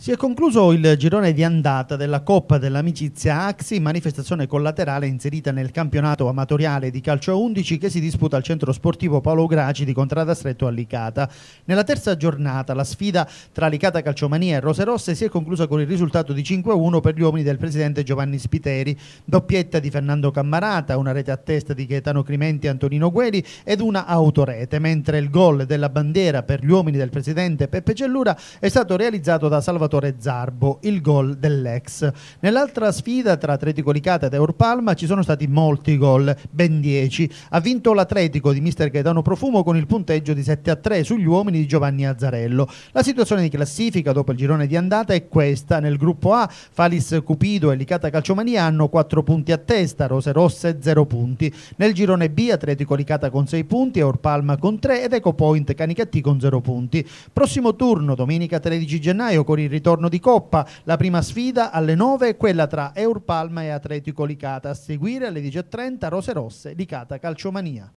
Si è concluso il girone di andata della Coppa dell'Amicizia Axi, manifestazione collaterale inserita nel campionato amatoriale di calcio 11 che si disputa al centro sportivo Paolo Graci di Contrada Stretto a Licata. Nella terza giornata la sfida tra Licata Calciomania e Rose Rosse si è conclusa con il risultato di 5-1 per gli uomini del presidente Giovanni Spiteri, doppietta di Fernando Cammarata, una rete a testa di Gaetano Crimenti e Antonino Gueri ed una autorete, mentre il gol della bandiera per gli uomini del presidente Peppe Cellura è stato realizzato da Salvatore Salvatore Zarbo, il gol dell'ex. Nell'altra sfida tra Atletico Licata ed Eurpalma ci sono stati molti gol, ben 10. Ha vinto l'Atletico di mister Gaetano Profumo con il punteggio di 7 a 3 sugli uomini di Giovanni Azzarello. La situazione di classifica dopo il girone di andata è questa. Nel gruppo A Falis Cupido e Licata Calciomania hanno 4 punti a testa, Rose Rosse 0 punti. Nel girone B Atletico Licata con 6 punti, Eurpalma con 3 ed Eco Point Canicattì con 0 punti. Prossimo turno domenica 13 gennaio con il il ritorno di Coppa. La prima sfida alle 9 è quella tra Eur Palma e Atletico Licata. A seguire alle 10.30 Rose Rosse Licata Calciomania.